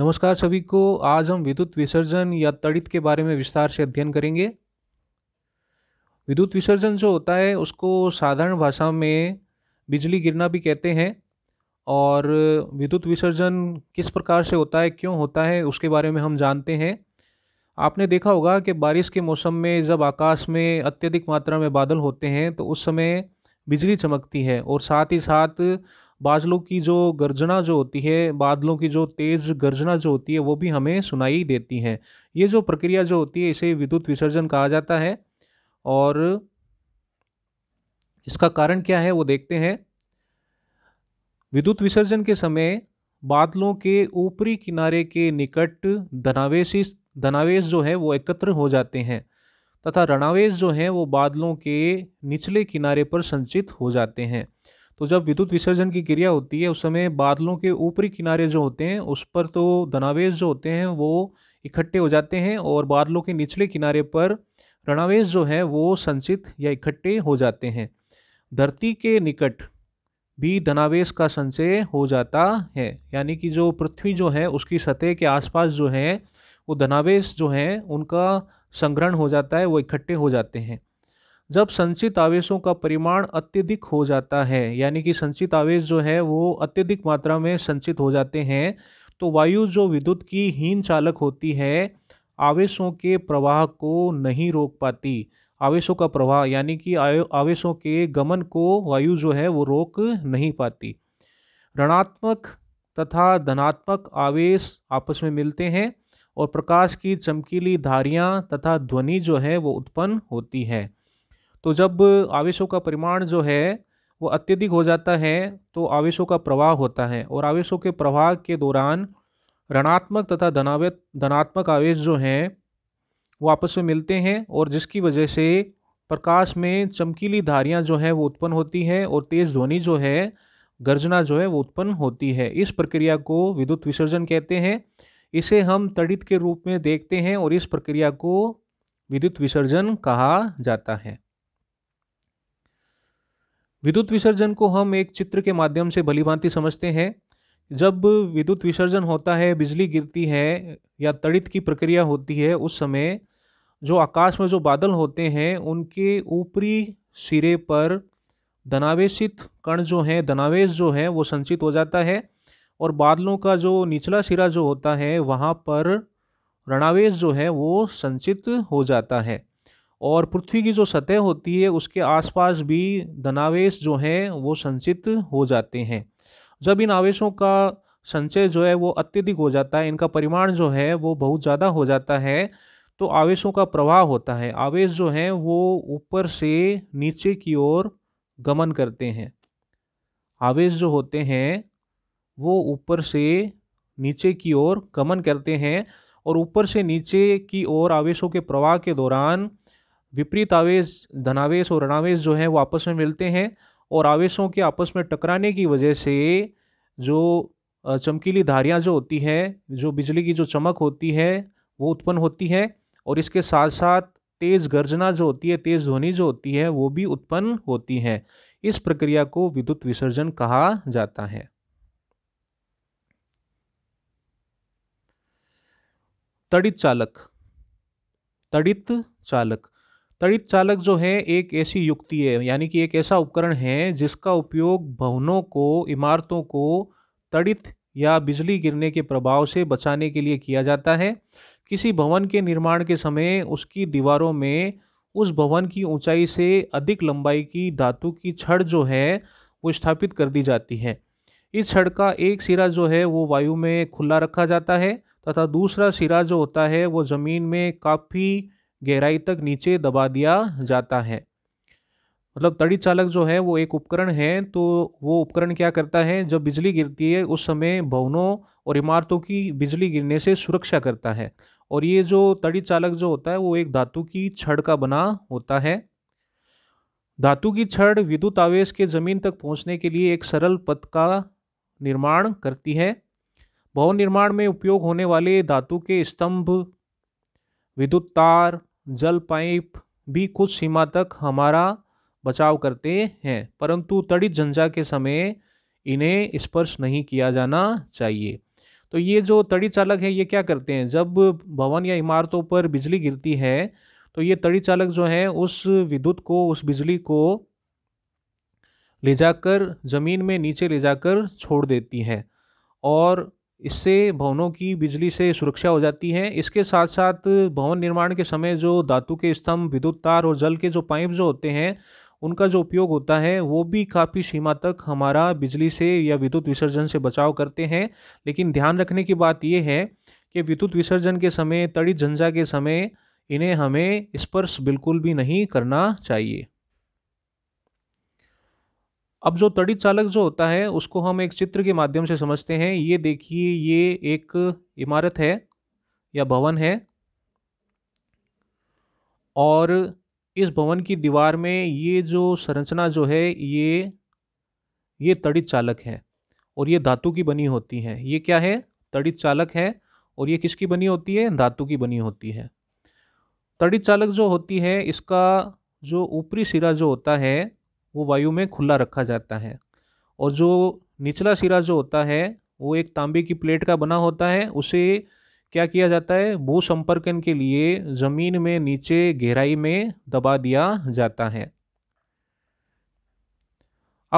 नमस्कार सभी को आज हम विद्युत विसर्जन या तड़ित के बारे में विस्तार से अध्ययन करेंगे विद्युत विसर्जन जो होता है उसको साधारण भाषा में बिजली गिरना भी कहते हैं और विद्युत विसर्जन किस प्रकार से होता है क्यों होता है उसके बारे में हम जानते हैं आपने देखा होगा कि बारिश के मौसम में जब आकाश में अत्यधिक मात्रा में बादल होते हैं तो उस समय बिजली चमकती है और साथ ही साथ बादलों की जो गर्जना जो होती है बादलों की जो तेज़ गर्जना जो होती है वो भी हमें सुनाई देती हैं ये जो प्रक्रिया जो होती है इसे विद्युत विसर्जन कहा जाता है और इसका कारण क्या है वो देखते हैं विद्युत विसर्जन के समय बादलों के ऊपरी किनारे के निकट धनावेश धनावेश जो है वो एकत्र हो जाते हैं तथा रणावेश जो हैं वो बादलों के निचले किनारे पर संचित हो जाते हैं तो जब विद्युत विसर्जन की क्रिया होती है उस समय बादलों के ऊपरी किनारे जो होते हैं उस पर तो धनावेश जो होते हैं वो इकट्ठे हो जाते हैं और बादलों के निचले किनारे पर रणावेश जो है वो संचित या इकट्ठे हो जाते हैं धरती के निकट भी धनावेश का संचय हो जाता है यानी कि जो पृथ्वी जो है उसकी सतह के आसपास जो है वो धनावेश जो है उनका संग्रहण हो जाता है वो इकट्ठे हो जाते हैं जब संचित आवेशों का परिमाण अत्यधिक हो जाता है यानी कि संचित आवेश जो है वो अत्यधिक मात्रा में संचित हो जाते हैं तो वायु जो विद्युत की हीन चालक होती है आवेशों के प्रवाह को नहीं रोक पाती आवेशों का प्रवाह यानी कि आवेशों के गमन को वायु जो है वो रोक नहीं पाती ऋणात्मक तथा धनात्मक आवेश आपस में मिलते हैं और प्रकाश की चमकीली धारियां तथा ध्वनि जो है वो उत्पन्न होती है तो जब आवेशों का परिमाण जो है वो अत्यधिक हो जाता है तो आवेशों का प्रवाह होता है और आवेशों के प्रवाह के दौरान ऋणात्मक तथा धनावे धनात्मक आवेश जो हैं वो आपस में मिलते हैं और जिसकी वजह से प्रकाश में चमकीली धारियां जो है वो उत्पन्न होती हैं और तेज ध्वनि जो है गर्जना जो है वो उत्पन्न होती है इस प्रक्रिया को विद्युत विसर्जन कहते हैं इसे हम तड़ित के रूप में देखते हैं और इस प्रक्रिया को विद्युत विसर्जन कहा जाता है विद्युत विसर्जन को हम एक चित्र के माध्यम से भलीभांति समझते हैं जब विद्युत विसर्जन होता है बिजली गिरती है या तड़ित की प्रक्रिया होती है उस समय जो आकाश में जो बादल होते हैं उनके ऊपरी सिरे पर धनावेशित कण जो है धनावेश जो है वो संचित हो जाता है और बादलों का जो निचला सिरा जो होता है वहाँ पर रणावेश जो है वो संचित हो जाता है और पृथ्वी की जो सतह होती है उसके आसपास भी धनावेश जो हैं वो संचित हो जाते हैं जब इन आवेशों का संचय जो है वो अत्यधिक हो जाता है इनका परिमाण जो है वो बहुत ज़्यादा हो जाता है तो आवेशों का प्रवाह होता है आवेश जो हैं वो ऊपर से नीचे की ओर गमन करते हैं आवेश जो होते हैं वो ऊपर से नीचे की ओर गमन करते हैं और ऊपर से नीचे की ओर आवेशों के प्रवाह के दौरान विपरीत आवेश धनावेश और ऋणावेश जो हैं वो आपस में मिलते हैं और आवेशों के आपस में टकराने की वजह से जो चमकीली धारियाँ जो होती हैं जो बिजली की जो चमक होती है वो उत्पन्न होती है और इसके साथ साथ तेज़ गर्जना जो होती है तेज़ ध्वनि जो होती है वो भी उत्पन्न होती है इस प्रक्रिया को विद्युत विसर्जन कहा जाता है तड़ित चालक तड़ित चालक तड़ित चालक जो है एक ऐसी युक्ति है यानी कि एक ऐसा उपकरण है जिसका उपयोग भवनों को इमारतों को तड़ित या बिजली गिरने के प्रभाव से बचाने के लिए किया जाता है किसी भवन के निर्माण के समय उसकी दीवारों में उस भवन की ऊंचाई से अधिक लंबाई की धातु की छड़ जो है वो स्थापित कर दी जाती है इस छड़ का एक सिरा जो है वो वायु में खुला रखा जाता है तथा दूसरा सिरा जो होता है वो ज़मीन में काफ़ी गहराई तक नीचे दबा दिया जाता है मतलब तड़ी चालक जो है वो एक उपकरण है तो वो उपकरण क्या करता है जब बिजली गिरती है उस समय भवनों और इमारतों की बिजली गिरने से सुरक्षा करता है और ये जो तड़ी चालक जो होता है वो एक धातु की छड़ का बना होता है धातु की छड़ विद्युत आवेश के ज़मीन तक पहुंचने के लिए एक सरल पथ का निर्माण करती है भवन निर्माण में उपयोग होने वाले धातु के स्तंभ विद्युत तार जल पाइप भी कुछ सीमा तक हमारा बचाव करते हैं परंतु तड़ित झंझा के समय इन्हें स्पर्श नहीं किया जाना चाहिए तो ये जो तड़ी चालक है ये क्या करते हैं जब भवन या इमारतों पर बिजली गिरती है तो ये तड़ी चालक जो है उस विद्युत को उस बिजली को ले जाकर ज़मीन में नीचे ले जाकर छोड़ देती है और इससे भवनों की बिजली से सुरक्षा हो जाती है इसके साथ साथ भवन निर्माण के समय जो धातु के स्तंभ विद्युत तार और जल के जो पाइप जो होते हैं उनका जो उपयोग होता है वो भी काफ़ी सीमा तक हमारा बिजली से या विद्युत विसर्जन से बचाव करते हैं लेकिन ध्यान रखने की बात ये है कि विद्युत विसर्जन के समय तड़ी झंझा के समय इन्हें हमें स्पर्श बिल्कुल भी नहीं करना चाहिए अब जो तड़ित चालक जो होता है उसको हम एक चित्र के माध्यम से समझते हैं ये देखिए ये एक इमारत है या भवन है और इस भवन की दीवार में ये जो संरचना जो है ये ये तड़ित चालक है और ये धातु की बनी होती है ये क्या है तड़ित चालक है और ये किसकी बनी होती है धातु की बनी होती है तड़ित चालक जो होती है इसका जो ऊपरी सिरा जो होता है वो वायु में खुला रखा जाता है और जो निचला सिरा जो होता है वो एक तांबे की प्लेट का बना होता है उसे क्या किया जाता है भू संपर्कन के लिए ज़मीन में नीचे गहराई में दबा दिया जाता है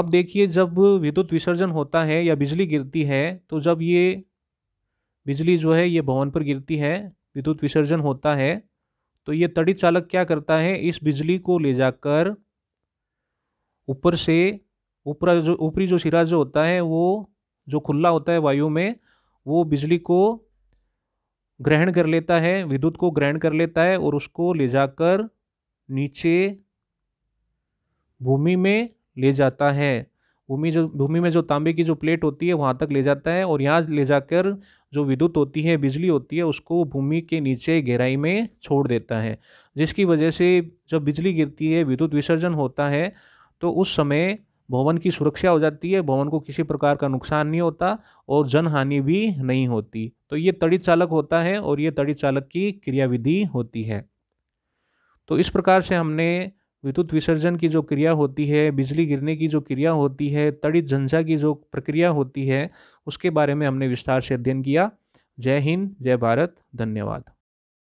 अब देखिए जब विद्युत विसर्जन होता है या बिजली गिरती है तो जब ये बिजली जो है ये भवन पर गिरती है विद्युत विसर्जन होता है तो ये तड़ित चालक क्या करता है इस बिजली को ले जाकर ऊपर से ऊपरा जो ऊपरी जो सिरा जो होता है वो जो खुला होता है वायु में वो बिजली को ग्रहण कर लेता है विद्युत को ग्रहण कर लेता है और उसको ले जाकर नीचे भूमि में ले जाता है भूमि जो भूमि में जो तांबे की जो प्लेट होती है वहाँ तक ले जाता है और यहाँ ले जाकर जो विद्युत होती है बिजली होती है उसको भूमि के नीचे गहराई में छोड़ देता है जिसकी वजह से जब बिजली गिरती है विद्युत विसर्जन होता है तो उस समय भवन की सुरक्षा हो जाती है भवन को किसी प्रकार का नुकसान नहीं होता और जन हानि भी नहीं होती तो ये तड़ित चालक होता है और ये तड़ित चालक की क्रियाविधि होती है तो इस प्रकार से हमने विद्युत विसर्जन की जो क्रिया होती है बिजली गिरने की जो क्रिया होती है तड़ित झंझा की जो प्रक्रिया होती है उसके बारे में हमने विस्तार से अध्ययन किया जय हिंद जय भारत धन्यवाद